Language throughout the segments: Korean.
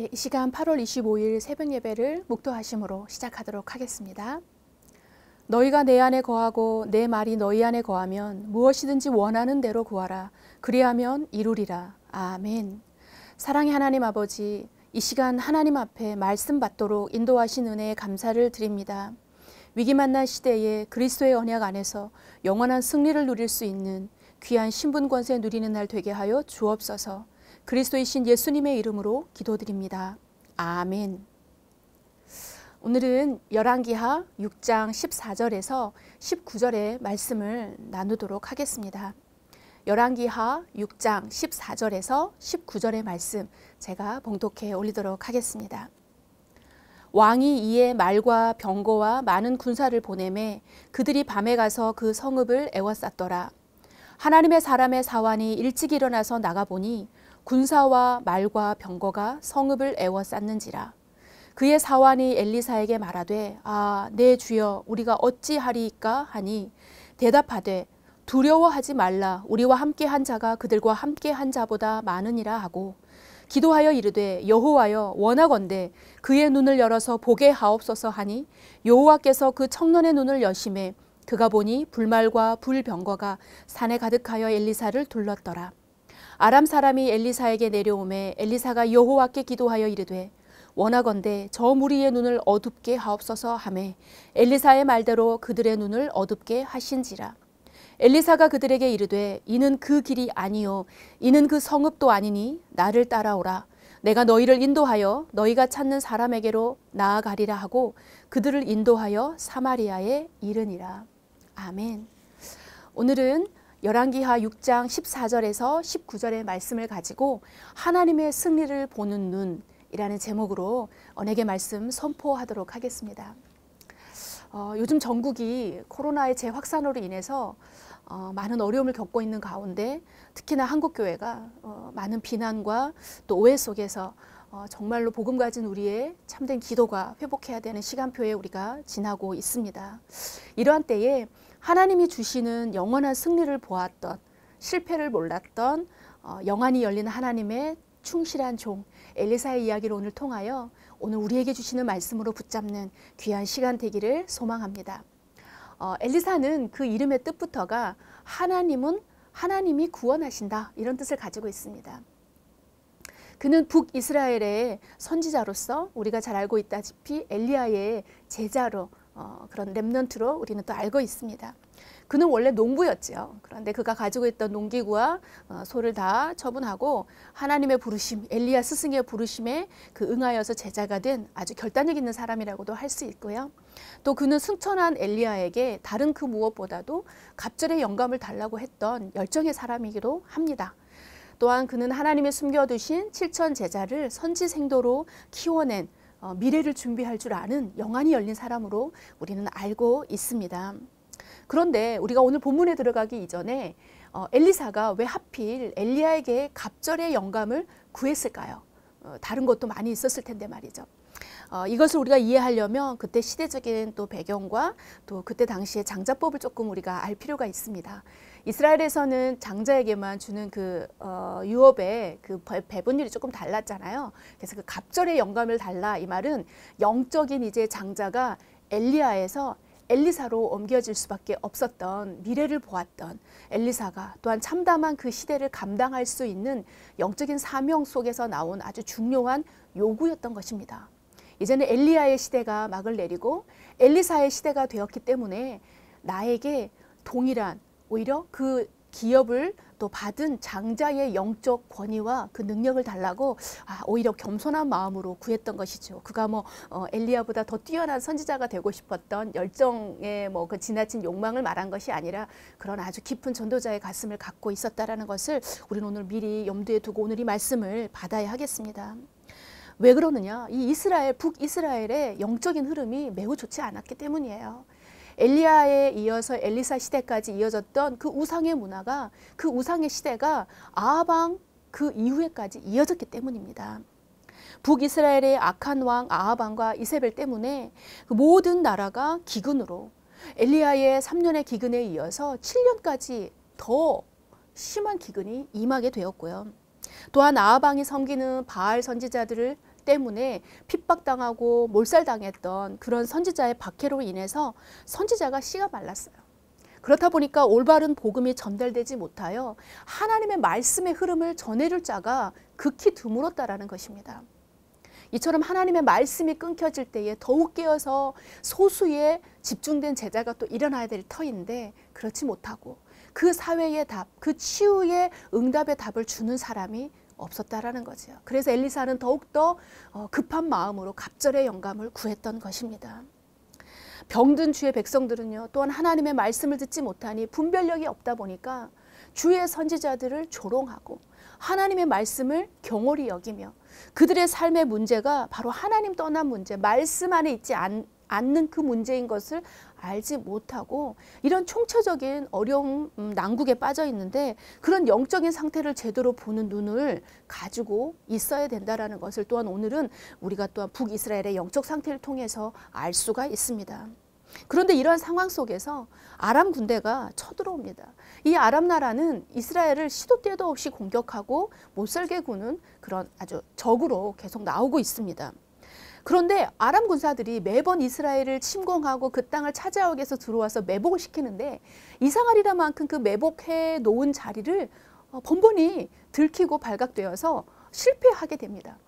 네, 이 시간 8월 25일 새벽 예배를 묵도하심으로 시작하도록 하겠습니다. 너희가 내 안에 거하고 내 말이 너희 안에 거하면 무엇이든지 원하는 대로 구하라. 그리하면 이루리라. 아멘. 사랑의 하나님 아버지, 이 시간 하나님 앞에 말씀 받도록 인도하신 은혜에 감사를 드립니다. 위기 만난 시대에 그리스도의 언약 안에서 영원한 승리를 누릴 수 있는 귀한 신분 권세 누리는 날 되게 하여 주옵소서. 그리스도이신 예수님의 이름으로 기도드립니다. 아멘. 오늘은 열왕기하 6장 14절에서 19절의 말씀을 나누도록 하겠습니다. 열왕기하 6장 14절에서 19절의 말씀 제가 봉독해 올리도록 하겠습니다. 왕이 이에 말과 병거와 많은 군사를 보내매 그들이 밤에 가서 그 성읍을 애워쌌더라. 하나님의 사람의 사환이 일찍 일어나서 나가보니 군사와 말과 병거가 성읍을 애워쌌는지라 그의 사환이 엘리사에게 말하되 아내 주여 우리가 어찌하리까 하니 대답하되 두려워하지 말라 우리와 함께 한 자가 그들과 함께 한 자보다 많으니라 하고 기도하여 이르되 여호와여 원하건대 그의 눈을 열어서 보게 하옵소서 하니 여호와께서 그 청년의 눈을 여심해 그가 보니 불말과 불병거가 산에 가득하여 엘리사를 둘렀더라 아람 사람이 엘리사에게 내려오매 엘리사가 여호와께 기도하여 이르되 원하건대 저 무리의 눈을 어둡게 하옵소서 하매 엘리사의 말대로 그들의 눈을 어둡게 하신지라 엘리사가 그들에게 이르되 이는 그 길이 아니요 이는 그 성읍도 아니니 나를 따라오라 내가 너희를 인도하여 너희가 찾는 사람에게로 나아가리라 하고 그들을 인도하여 사마리아에 이르니라 아멘 오늘은 열왕기하 6장 14절에서 19절의 말씀을 가지고 하나님의 승리를 보는 눈이라는 제목으로 언에게 말씀 선포하도록 하겠습니다. 어, 요즘 전국이 코로나의 재확산으로 인해서 어, 많은 어려움을 겪고 있는 가운데 특히나 한국 교회가 어, 많은 비난과 또 오해 속에서 어, 정말로 복음 가진 우리의 참된 기도가 회복해야 되는 시간표에 우리가 지나고 있습니다. 이러한 때에 하나님이 주시는 영원한 승리를 보았던 실패를 몰랐던 어, 영안이 열리는 하나님의 충실한 종 엘리사의 이야기를 오늘 통하여 오늘 우리에게 주시는 말씀으로 붙잡는 귀한 시간 되기를 소망합니다. 어, 엘리사는 그 이름의 뜻부터가 하나님은 하나님이 구원하신다 이런 뜻을 가지고 있습니다. 그는 북이스라엘의 선지자로서 우리가 잘 알고 있다시피 엘리야의 제자로 어, 그런 랩넌트로 우리는 또 알고 있습니다. 그는 원래 농부였지요. 그런데 그가 가지고 있던 농기구와 어, 소를 다 처분하고 하나님의 부르심, 엘리야 스승의 부르심에 그 응하여서 제자가 된 아주 결단력 있는 사람이라고도 할 수 있고요. 또 그는 승천한 엘리야에게 다른 그 무엇보다도 갑절의 영감을 달라고 했던 열정의 사람이기도 합니다. 또한 그는 하나님의 숨겨두신 7천 제자를 선지 생도로 키워낸 어, 미래를 준비할 줄 아는 영안이 열린 사람으로 우리는 알고 있습니다. 그런데 우리가 오늘 본문에 들어가기 이전에 어, 엘리사가 왜 하필 엘리야에게 갑절의 영감을 구했을까요? 어, 다른 것도 많이 있었을 텐데 말이죠. 어, 이것을 우리가 이해하려면 그때 시대적인 또 배경과 또 그때 당시의 장자법을 조금 우리가 알 필요가 있습니다. 이스라엘에서는 장자에게만 주는 그 어, 유업의 그 배분율이 조금 달랐잖아요. 그래서 그 갑절의 영감을 달라 이 말은 영적인 이제 장자가 엘리야에서 엘리사로 옮겨질 수밖에 없었던 미래를 보았던 엘리사가 또한 참담한 그 시대를 감당할 수 있는 영적인 사명 속에서 나온 아주 중요한 요구였던 것입니다. 이제는 엘리야의 시대가 막을 내리고 엘리사의 시대가 되었기 때문에 나에게 동일한 오히려 그 기업을 또 받은 장자의 영적 권위와 그 능력을 달라고 아, 오히려 겸손한 마음으로 구했던 것이죠. 그가 뭐 어, 엘리야보다 더 뛰어난 선지자가 되고 싶었던 열정의 뭐 그 지나친 욕망을 말한 것이 아니라 그런 아주 깊은 전도자의 가슴을 갖고 있었다라는 것을 우리는 오늘 미리 염두에 두고 오늘 이 말씀을 받아야 하겠습니다. 왜 그러느냐? 이 이스라엘 북이스라엘의 영적인 흐름이 매우 좋지 않았기 때문이에요. 엘리야에 이어서 엘리사 시대까지 이어졌던 그 우상의 문화가 그 우상의 시대가 아하방 그 이후에까지 이어졌기 때문입니다. 북이스라엘의 악한 왕 아하방과 이세벨 때문에 그 모든 나라가 기근으로 엘리야의 3년의 기근에 이어서 7년까지 더 심한 기근이 임하게 되었고요. 또한 아하방이 섬기는 바알 선지자들을 때문에 핍박당하고 몰살당했던 그런 선지자의 박해로 인해서 선지자가 씨가 말랐어요. 그렇다 보니까 올바른 복음이 전달되지 못하여 하나님의 말씀의 흐름을 전해줄 자가 극히 드물었다라는 것입니다. 이처럼 하나님의 말씀이 끊겨질 때에 더욱 깨어서 소수에 집중된 제자가 또 일어나야 될 터인데 그렇지 못하고 그 사회의 답, 그 치유의 응답의 답을 주는 사람이 없었다라는 거지요. 그래서 엘리사는 더욱더 어, 급한 마음으로 갑절의 영감을 구했던 것입니다. 병든 주의 백성들은요 또한 하나님의 말씀을 듣지 못하니 분별력이 없다 보니까 주의 선지자들을 조롱하고 하나님의 말씀을 경홀히 여기며 그들의 삶의 문제가 바로 하나님 떠난 문제 말씀 안에 있지 않, 않는 그 문제인 것을 알지 못하고 이런 총체적인 어려움 음, 난국에 빠져 있는데 그런 영적인 상태를 제대로 보는 눈을 가지고 있어야 된다라는 것을 또한 오늘은 우리가 또한 북이스라엘의 영적 상태를 통해서 알 수가 있습니다. 그런데 이러한 상황 속에서 아람 군대가 쳐들어옵니다. 이 아람 나라는 이스라엘을 시도 때도 없이 공격하고 못살게 구는 그런 아주 적으로 계속 나오고 있습니다. 그런데 아람 군사들이 매번 이스라엘을 침공하고 그 땅을 차지하기 위해서 들어와서 매복을 시키는데 이상하리라만큼 그 매복해 놓은 자리를 어, 번번이 들키고 발각되어서 실패하게 됩니다.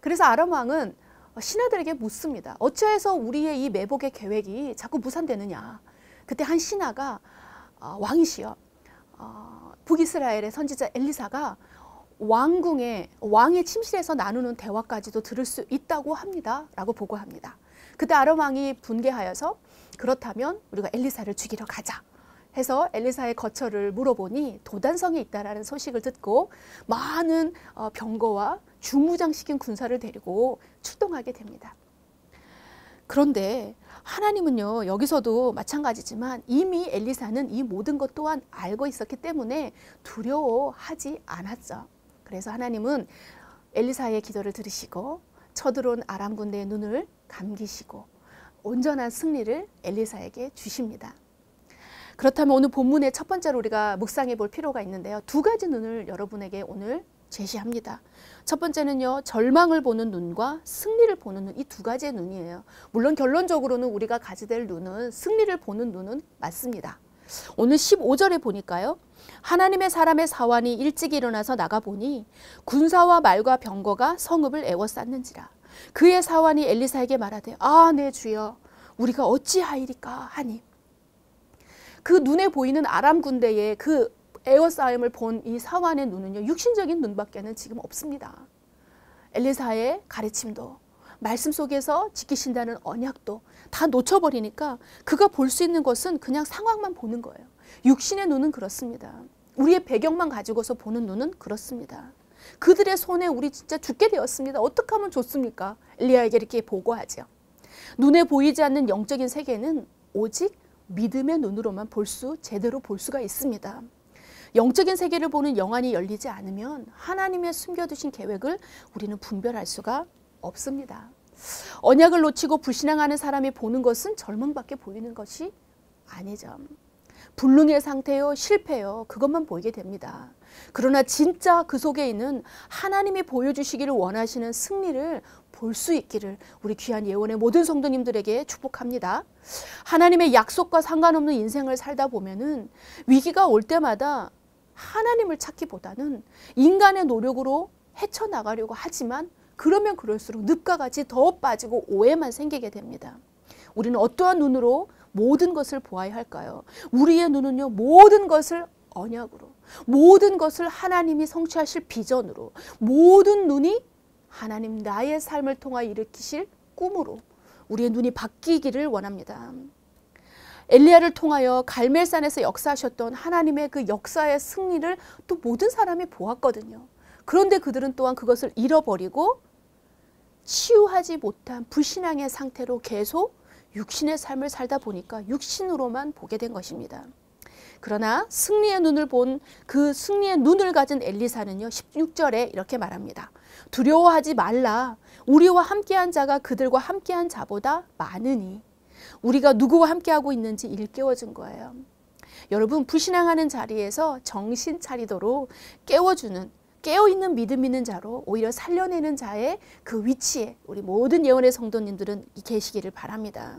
그래서 아람 왕은 어, 신하들에게 묻습니다. 어찌해서 우리의 이 매복의 계획이 자꾸 무산되느냐. 그때 한 신하가 어, 왕이시여 북이스라엘의 선지자 엘리사가 왕궁의 왕의 침실에서 나누는 대화까지도 들을 수 있다고 합니다라고 보고합니다. 그때 아람 왕이 분개하여서 그렇다면 우리가 엘리사를 죽이러 가자. 해서 엘리사의 거처를 물어보니 도단성에 있다라는 소식을 듣고 많은 어, 병거와 중무장시킨 군사를 데리고 출동하게 됩니다. 그런데 하나님은요, 여기서도 마찬가지지만 이미 엘리사는 이 모든 것 또한 알고 있었기 때문에 두려워하지 않았죠. 그래서 하나님은 엘리사의 기도를 들으시고 쳐들어온 아람 군대의 눈을 감기시고 온전한 승리를 엘리사에게 주십니다. 그렇다면 오늘 본문의 첫 번째로 우리가 묵상해 볼 필요가 있는데요. 두 가지 눈을 여러분에게 오늘 제시합니다. 첫 번째는요, 절망을 보는 눈과 승리를 보는 눈, 이 두 가지의 눈이에요. 물론 결론적으로는 우리가 가지될 눈은 승리를 보는 눈은 맞습니다. 오늘 15절에 보니까요. 하나님의 사람의 사환이 일찍 일어나서 나가보니 군사와 말과 병거가 성읍을 애워쌌는지라. 그의 사환이 엘리사에게 말하되 아, 내 네, 주여 우리가 어찌하이리까 하니. 그 눈에 보이는 아람 군대의 그 에어싸움을 본 이 사환의 눈은요. 육신적인 눈밖에는 지금 없습니다. 엘리사의 가르침도 말씀 속에서 지키신다는 언약도 다 놓쳐버리니까 그가 볼 수 있는 것은 그냥 상황만 보는 거예요. 육신의 눈은 그렇습니다. 우리의 배경만 가지고서 보는 눈은 그렇습니다. 그들의 손에 우리 진짜 죽게 되었습니다. 어떻게 하면 좋습니까? 엘리야에게 이렇게 보고하죠. 눈에 보이지 않는 영적인 세계는 오직 믿음의 눈으로만 볼 수, 제대로 볼 수가 있습니다. 영적인 세계를 보는 영안이 열리지 않으면 하나님의 숨겨두신 계획을 우리는 분별할 수가 없습니다. 언약을 놓치고 불신앙하는 사람이 보는 것은 절망밖에 보이는 것이 아니죠. 불능의 상태요, 실패요, 그것만 보이게 됩니다. 그러나 진짜 그 속에 있는 하나님이 보여주시기를 원하시는 승리를 볼 수 있기를 우리 귀한 예원의 모든 성도님들에게 축복합니다. 하나님의 약속과 상관없는 인생을 살다 보면은 위기가 올 때마다 하나님을 찾기보다는 인간의 노력으로 헤쳐나가려고 하지만 그러면 그럴수록 늪과 같이 더 빠지고 오해만 생기게 됩니다. 우리는 어떠한 눈으로 모든 것을 보아야 할까요? 우리의 눈은요, 모든 것을 언약으로, 모든 것을 하나님이 성취하실 비전으로, 모든 눈이 하나님 나의 삶을 통하 일으키실 꿈으로 우리의 눈이 바뀌기를 원합니다. 엘리야를 통하여 갈멜산에서 역사하셨던 하나님의 그 역사의 승리를 또 모든 사람이 보았거든요. 그런데 그들은 또한 그것을 잃어버리고 치유하지 못한 불신앙의 상태로 계속 육신의 삶을 살다 보니까 육신으로만 보게 된 것입니다. 그러나 승리의 눈을 본 그 승리의 눈을 가진 엘리사는요. 16절에 이렇게 말합니다. 두려워하지 말라. 우리와 함께한 자가 그들과 함께한 자보다 많으니 우리가 누구와 함께하고 있는지 일깨워준 거예요. 여러분 불신앙하는 자리에서 정신 차리도록 깨워주는 깨어있는 믿음 있는 자로 오히려 살려내는 자의 그 위치에 우리 모든 예언의 성도님들은 계시기를 바랍니다.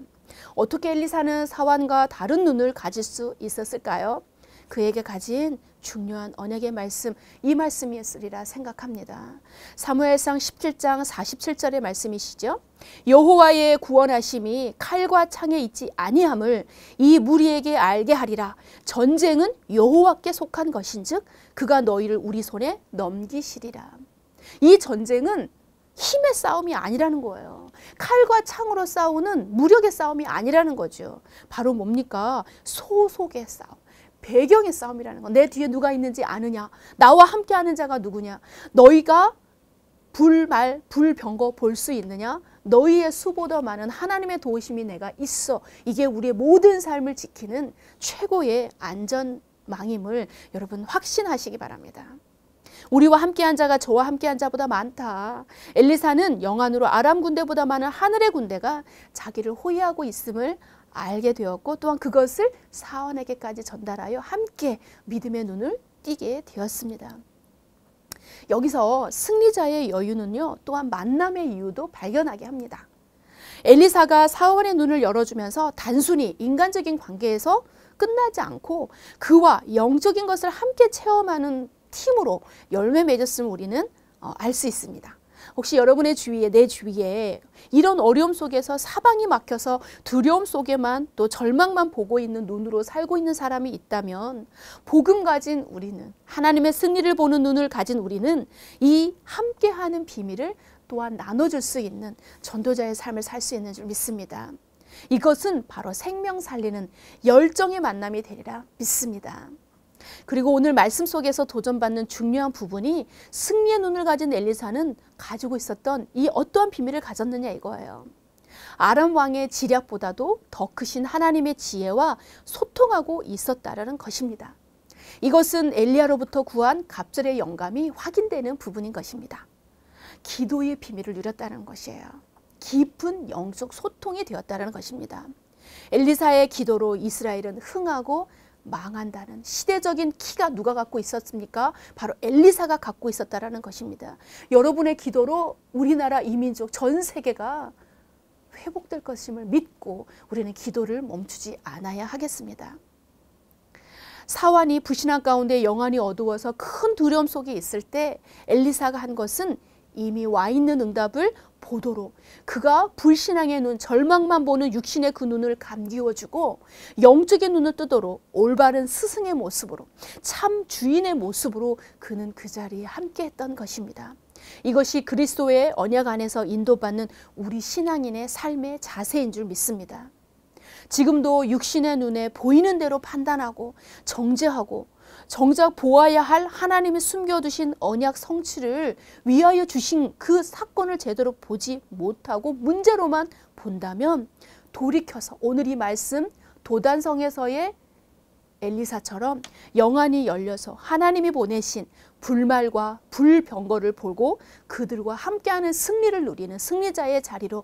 어떻게 엘리사는 사환과 다른 눈을 가질 수 있었을까요? 그에게 가진 중요한 언약의 말씀 이 말씀이었으리라 생각합니다. 사무엘상 17장 47절의 말씀이시죠. 여호와의 구원하심이 칼과 창에 있지 아니함을 이 무리에게 알게 하리라. 전쟁은 여호와께 속한 것인즉 그가 너희를 우리 손에 넘기시리라. 이 전쟁은 힘의 싸움이 아니라는 거예요. 칼과 창으로 싸우는 무력의 싸움이 아니라는 거죠. 바로 뭡니까? 소속의 싸움. 배경의 싸움이라는 거. 내 뒤에 누가 있는지 아느냐? 나와 함께 하는 자가 누구냐? 너희가 불말, 불병거 볼 수 있느냐? 너희의 수보다 많은 하나님의 도우심이 내가 있어. 이게 우리의 모든 삶을 지키는 최고의 안전망임을 여러분 확신하시기 바랍니다. 우리와 함께한 자가 저와 함께한 자보다 많다. 엘리사는 영안으로 아람 군대보다 많은 하늘의 군대가 자기를 호위하고 있음을 알게 되었고 또한 그것을 사원에게까지 전달하여 함께 믿음의 눈을 띄게 되었습니다. 여기서 승리자의 여유는요 또한 만남의 이유도 발견하게 합니다. 엘리사가 사원의 눈을 열어주면서 단순히 인간적인 관계에서 끝나지 않고 그와 영적인 것을 함께 체험하는 팀으로 열매 맺었음을 우리는 어, 알수 있습니다. 혹시 여러분의 주위에 내 주위에 이런 어려움 속에서 사방이 막혀서 두려움 속에만 또 절망만 보고 있는 눈으로 살고 있는 사람이 있다면 복음 가진 우리는 하나님의 승리를 보는 눈을 가진 우리는 이 함께하는 비밀을 또한 나눠줄 수 있는 전도자의 삶을 살 수 있는 줄 믿습니다. 이것은 바로 생명 살리는 열정의 만남이 되리라 믿습니다. 그리고 오늘 말씀 속에서 도전받는 중요한 부분이 승리의 눈을 가진 엘리사는 가지고 있었던 이 어떠한 비밀을 가졌느냐 이거예요. 아람 왕의 지략보다도 더 크신 하나님의 지혜와 소통하고 있었다라는 것입니다. 이것은 엘리야로부터 구한 갑절의 영감이 확인되는 부분인 것입니다. 기도의 비밀을 누렸다는 것이에요. 깊은 영적 소통이 되었다는 것입니다. 엘리사의 기도로 이스라엘은 흥하고 망한다는 시대적인 키가 누가 갖고 있었습니까? 바로 엘리사가 갖고 있었다라는 것입니다. 여러분의 기도로 우리나라 이민족 전 세계가 회복될 것임을 믿고 우리는 기도를 멈추지 않아야 하겠습니다. 사환이 부신한 가운데 영안이 어두워서 큰 두려움 속에 있을 때 엘리사가 한 것은 이미 와 있는 응답을 보도록 그가 불신앙의 눈, 절망만 보는 육신의 그 눈을 감기워주고 영적인 눈을 뜨도록 올바른 스승의 모습으로 참 주인의 모습으로 그는 그 자리에 함께했던 것입니다. 이것이 그리스도의 언약 안에서 인도받는 우리 신앙인의 삶의 자세인 줄 믿습니다. 지금도 육신의 눈에 보이는 대로 판단하고 정죄하고 정작 보아야 할 하나님이 숨겨두신 언약 성취를 위하여 주신 그 사건을 제대로 보지 못하고 문제로만 본다면 돌이켜서 오늘 이 말씀 도단성에서의 엘리사처럼 영안이 열려서 하나님이 보내신 불말과 불병거를 보고 그들과 함께하는 승리를 누리는 승리자의 자리로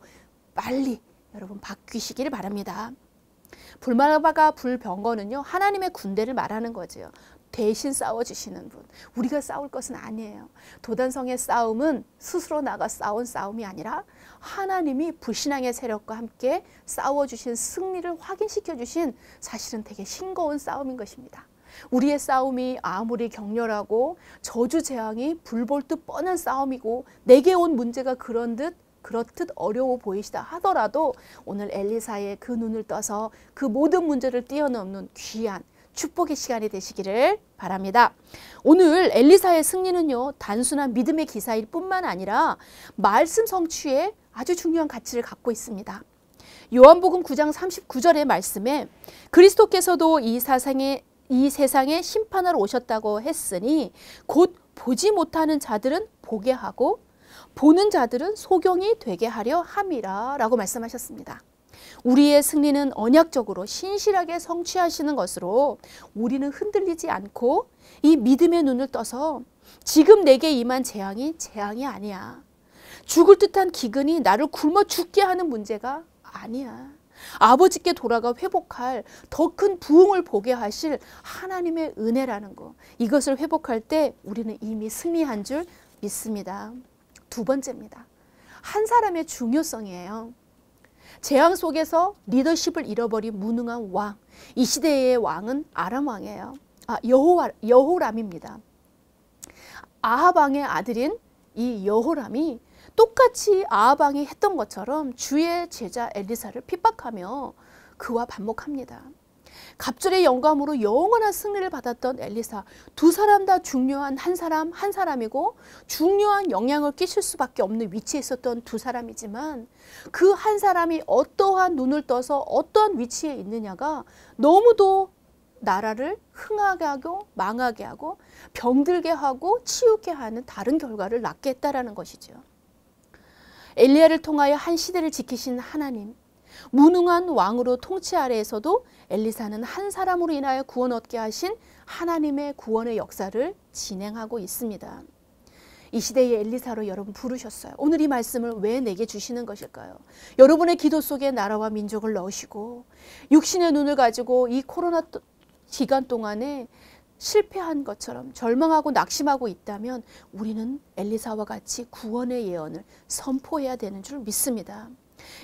빨리 여러분 바뀌시기를 바랍니다. 불말바가 불병거는요 하나님의 군대를 말하는 거지요. 대신 싸워주시는 분. 우리가 싸울 것은 아니에요. 도단성의 싸움은 스스로 나가 싸운 싸움이 아니라 하나님이 불신앙의 세력과 함께 싸워주신 승리를 확인시켜주신 사실은 되게 싱거운 싸움인 것입니다. 우리의 싸움이 아무리 격렬하고 저주 재앙이 불볼 듯 뻔한 싸움이고 내게 온 문제가 그런 듯 그렇듯 어려워 보이시다 하더라도 오늘 엘리사의 그 눈을 떠서 그 모든 문제를 뛰어넘는 귀한 축복의 시간이 되시기를 바랍니다. 오늘 엘리사의 승리는요. 단순한 믿음의 기사일 뿐만 아니라 말씀 성취에 아주 중요한 가치를 갖고 있습니다. 요한복음 9장 39절의 말씀에 그리스도께서도 이 사상에 이 세상에 심판하 오셨다고 했으니 곧 보지 못하는 자들은 보게 하고 보는 자들은 소경이 되게 하려 함이라 라고 말씀하셨습니다. 우리의 승리는 언약적으로 신실하게 성취하시는 것으로 우리는 흔들리지 않고 이 믿음의 눈을 떠서 지금 내게 임한 재앙이 재앙이 아니야. 죽을 듯한 기근이 나를 굶어 죽게 하는 문제가 아니야. 아버지께 돌아가 회복할 더 큰 부흥을 보게 하실 하나님의 은혜라는 것. 이것을 회복할 때 우리는 이미 승리한 줄 믿습니다. 두 번째입니다. 한 사람의 중요성이에요. 재앙 속에서 리더십을 잃어버린 무능한 왕. 이 시대의 왕은 아람 왕이에요. 아, 여호 여호람입니다. 아합 왕의 아들인 이 여호람이 똑같이 아합 왕이 했던 것처럼 주의 제자 엘리사를 핍박하며 그와 반목합니다. 갑절의 영감으로 영원한 승리를 받았던 엘리사 두 사람 다 중요한 한 사람 한 사람이고 중요한 영향을 끼칠 수밖에 없는 위치에 있었던 두 사람이지만 그 한 사람이 어떠한 눈을 떠서 어떠한 위치에 있느냐가 너무도 나라를 흥하게 하고 망하게 하고 병들게 하고 치우게 하는 다른 결과를 낳게 했다라는 것이죠. 엘리야를 통하여 한 시대를 지키신 하나님 무능한 왕으로 통치 아래에서도 엘리사는 한 사람으로 인하여 구원 얻게 하신 하나님의 구원의 역사를 진행하고 있습니다. 이 시대의 엘리사로 여러분 부르셨어요. 오늘 이 말씀을 왜 내게 주시는 것일까요? 여러분의 기도 속에 나라와 민족을 넣으시고 육신의 눈을 가지고 이 코로나 기간 동안에 실패한 것처럼 절망하고 낙심하고 있다면 우리는 엘리사와 같이 구원의 예언을 선포해야 되는 줄 믿습니다.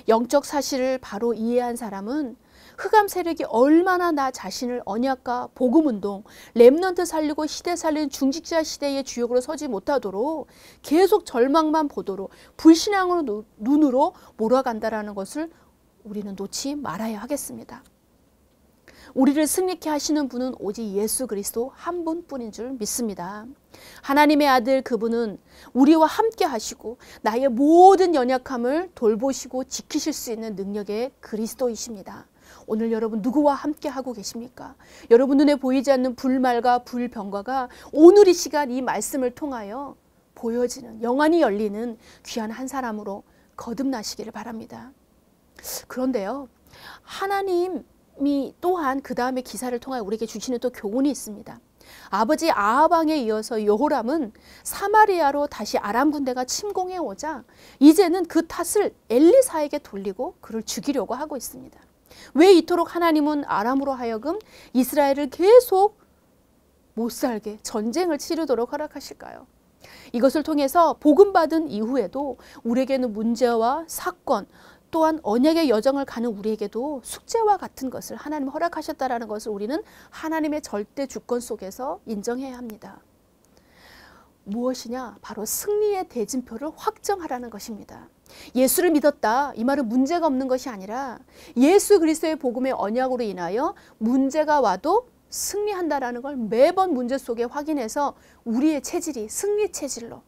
영적 사실을 바로 이해한 사람은 흑암 세력이 얼마나 나 자신을 언약과 복음 운동, 렘넌트 살리고 시대 살리는 중직자 시대의 주역으로 서지 못하도록 계속 절망만 보도록 불신앙으로 눈으로 몰아간다라는 것을 우리는 놓지 말아야 하겠습니다. 우리를 승리케 하시는 분은 오직 예수 그리스도 한 분뿐인 줄 믿습니다. 하나님의 아들 그분은 우리와 함께 하시고 나의 모든 연약함을 돌보시고 지키실 수 있는 능력의 그리스도이십니다. 오늘 여러분 누구와 함께 하고 계십니까? 여러분 눈에 보이지 않는 불말과 불병과가 오늘 이 시간 이 말씀을 통하여 보여지는 영안이 열리는 귀한 한 사람으로 거듭나시기를 바랍니다. 그런데요. 하나님이 또한 그 다음에 기사를 통하여 우리에게 주시는 또 교훈이 있습니다. 아버지 아하방에 이어서 여호람은 사마리아로 다시 아람 군대가 침공해 오자 이제는 그 탓을 엘리사에게 돌리고 그를 죽이려고 하고 있습니다. 왜 이토록 하나님은 아람으로 하여금 이스라엘을 계속 못 살게 전쟁을 치르도록 허락하실까요? 이것을 통해서 복음받은 이후에도 우리에게는 문제와 사건, 또한 언약의 여정을 가는 우리에게도 숙제와 같은 것을 하나님 허락하셨다라는 것을 우리는 하나님의 절대 주권 속에서 인정해야 합니다. 무엇이냐? 바로 승리의 대진표를 확정하라는 것입니다. 예수를 믿었다. 이 말은 문제가 없는 것이 아니라 예수 그리스도의 복음의 언약으로 인하여 문제가 와도 승리한다라는 걸 매번 문제 속에 확인해서 우리의 체질이 승리 체질로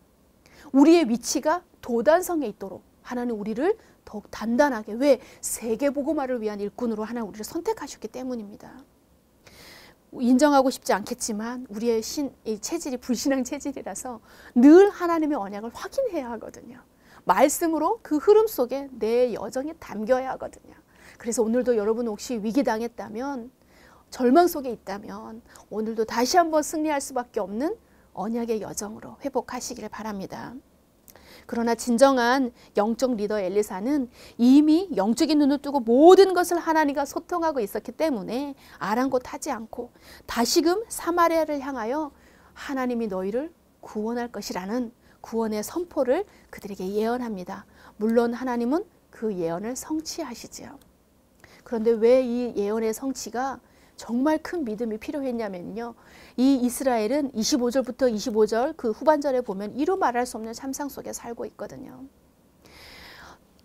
우리의 위치가 도단성에 있도록 하나님 우리를 더욱 단단하게 왜 세계 보고말을 위한 일꾼으로 하나 우리를 선택하셨기 때문입니다. 인정하고 싶지 않겠지만 우리의 신, 이 체질이 불신앙 체질이라서 늘 하나님의 언약을 확인해야 하거든요. 말씀으로 그 흐름 속에 내 여정이 담겨야 하거든요. 그래서 오늘도 여러분 혹시 위기당했다면 절망 속에 있다면 오늘도 다시 한번 승리할 수밖에 없는 언약의 여정으로 회복하시기를 바랍니다. 그러나 진정한 영적 리더 엘리사는 이미 영적인 눈을 뜨고 모든 것을 하나님과 소통하고 있었기 때문에 아랑곳하지 않고 다시금 사마리아를 향하여 하나님이 너희를 구원할 것이라는 구원의 선포를 그들에게 예언합니다. 물론 하나님은 그 예언을 성취하시지요. 그런데 왜 이 예언의 성취가 정말 큰 믿음이 필요했냐면요. 이 이스라엘은 25절부터 25절 그 후반절에 보면 이루 말할 수 없는 참상 속에 살고 있거든요.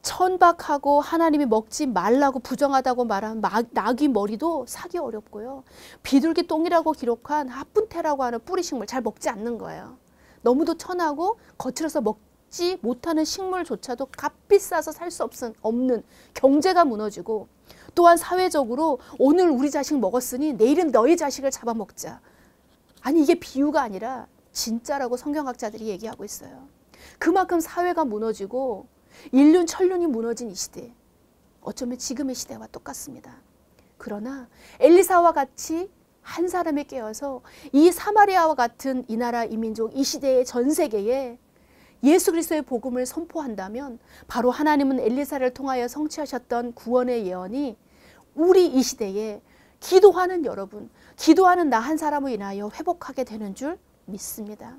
천박하고 하나님이 먹지 말라고 부정하다고 말한 낙이 머리도 사기 어렵고요. 비둘기 똥이라고 기록한 하푼테라고 하는 뿌리식물 잘 먹지 않는 거예요. 너무도 천하고 거칠어서 먹지 못하는 식물조차도 값비싸서 살 수 없는 경제가 무너지고 또한 사회적으로 오늘 우리 자식 먹었으니 내일은 너희 자식을 잡아먹자. 아니 이게 비유가 아니라 진짜라고 성경학자들이 얘기하고 있어요. 그만큼 사회가 무너지고 인륜 천륜이 무너진 이 시대 어쩌면 지금의 시대와 똑같습니다. 그러나 엘리사와 같이 한 사람이 깨어서 이 사마리아와 같은 이 나라 이 민족 이 시대의 전 세계에 예수 그리스도의 복음을 선포한다면 바로 하나님은 엘리사를 통하여 성취하셨던 구원의 예언이 우리 이 시대에 기도하는 여러분, 기도하는 나 한 사람을 인하여 회복하게 되는 줄 믿습니다.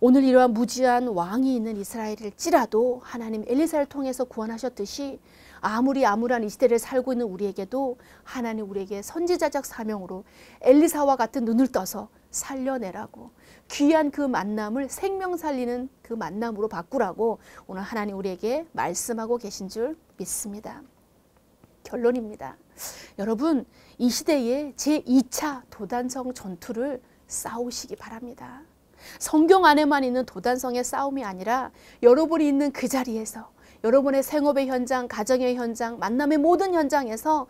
오늘 이러한 무지한 왕이 있는 이스라엘일지라도 하나님 엘리사를 통해서 구원하셨듯이 아무리 암울한 이 시대를 살고 있는 우리에게도 하나님 우리에게 선지자적 사명으로 엘리사와 같은 눈을 떠서 살려내라고 귀한 그 만남을 생명 살리는 그 만남으로 바꾸라고 오늘 하나님 우리에게 말씀하고 계신 줄 믿습니다. 결론입니다. 여러분 이 시대에 제2차 도단성 전투를 싸우시기 바랍니다. 성경 안에만 있는 도단성의 싸움이 아니라 여러분이 있는 그 자리에서 여러분의 생업의 현장, 가정의 현장, 만남의 모든 현장에서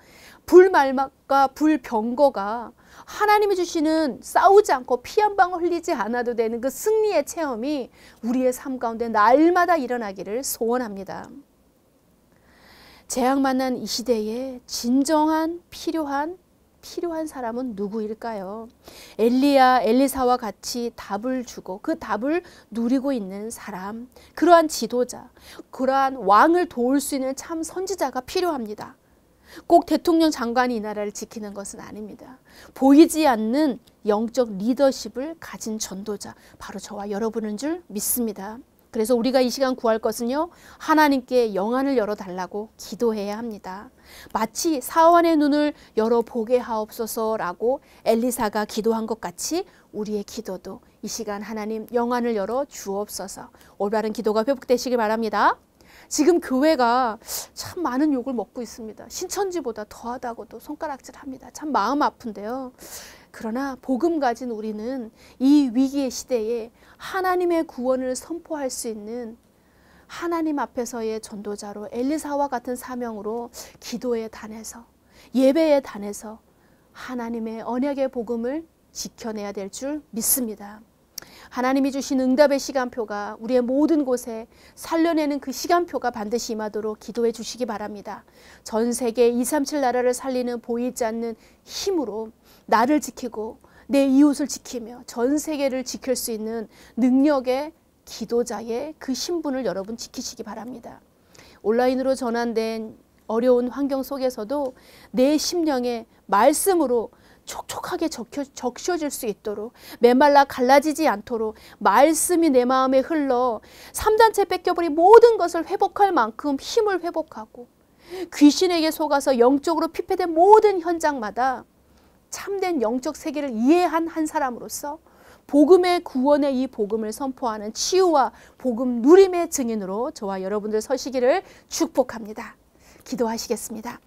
불말막과 불병거가 하나님이 주시는 싸우지 않고 피 한 방울 흘리지 않아도 되는 그 승리의 체험이 우리의 삶 가운데 날마다 일어나기를 소원합니다. 재앙만난 이 시대에 진정한 필요한 필요한 사람은 누구일까요? 엘리야, 엘리사와 같이 답을 주고 그 답을 누리고 있는 사람, 그러한 지도자, 그러한 왕을 도울 수 있는 참 선지자가 필요합니다. 꼭 대통령 장관이 이 나라를 지키는 것은 아닙니다. 보이지 않는 영적 리더십을 가진 전도자, 바로 저와 여러분인 줄 믿습니다. 그래서 우리가 이 시간 구할 것은요. 하나님께 영안을 열어 달라고 기도해야 합니다. 마치 사원의 눈을 열어 보게 하옵소서라고 엘리사가 기도한 것 같이 우리의 기도도 이 시간 하나님 영안을 열어 주옵소서. 올바른 기도가 회복되시길 바랍니다. 지금 교회가 참 많은 욕을 먹고 있습니다. 신천지보다 더하다고도 손가락질합니다. 참 마음 아픈데요. 그러나 복음 가진 우리는 이 위기의 시대에 하나님의 구원을 선포할 수 있는 하나님 앞에서의 전도자로 엘리사와 같은 사명으로 기도에 단해서 예배에 단해서 하나님의 언약의 복음을 지켜내야 될 줄 믿습니다. 하나님이 주신 응답의 시간표가 우리의 모든 곳에 살려내는 그 시간표가 반드시 임하도록 기도해 주시기 바랍니다. 전 세계 237 나라를 살리는 보이지 않는 힘으로 나를 지키고 내 이웃을 지키며 전 세계를 지킬 수 있는 능력의 기도자의 그 신분을 여러분 지키시기 바랍니다. 온라인으로 전환된 어려운 환경 속에서도 내 심령에 말씀으로 촉촉하게 적혀, 적셔질 수 있도록 메말라 갈라지지 않도록 말씀이 내 마음에 흘러 삼단체 뺏겨버린 모든 것을 회복할 만큼 힘을 회복하고 귀신에게 속아서 영적으로 피폐된 모든 현장마다 참된 영적 세계를 이해한 한 사람으로서 복음의 구원의 이 복음을 선포하는 치유와 복음 누림의 증인으로 저와 여러분들 서시기를 축복합니다. 기도하시겠습니다.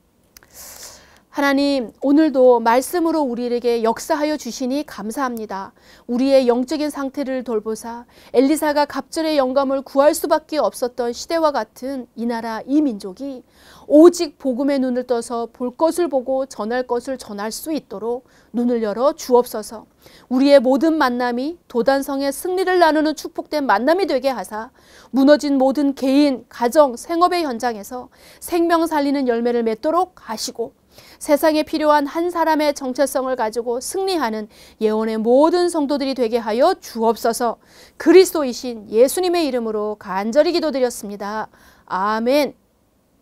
하나님, 오늘도 말씀으로 우리에게 역사하여 주시니 감사합니다. 우리의 영적인 상태를 돌보사 엘리사가 갑절의 영감을 구할 수밖에 없었던 시대와 같은 이 나라, 이 민족이 오직 복음의 눈을 떠서 볼 것을 보고 전할 것을 전할 수 있도록 눈을 열어 주옵소서. 우리의 모든 만남이 도단성의 승리를 나누는 축복된 만남이 되게 하사 무너진 모든 개인, 가정, 생업의 현장에서 생명 살리는 열매를 맺도록 하시고 세상에 필요한 한 사람의 정체성을 가지고 승리하는 예언의 모든 성도들이 되게 하여 주옵소서 그리스도이신 예수님의 이름으로 간절히 기도드렸습니다. 아멘.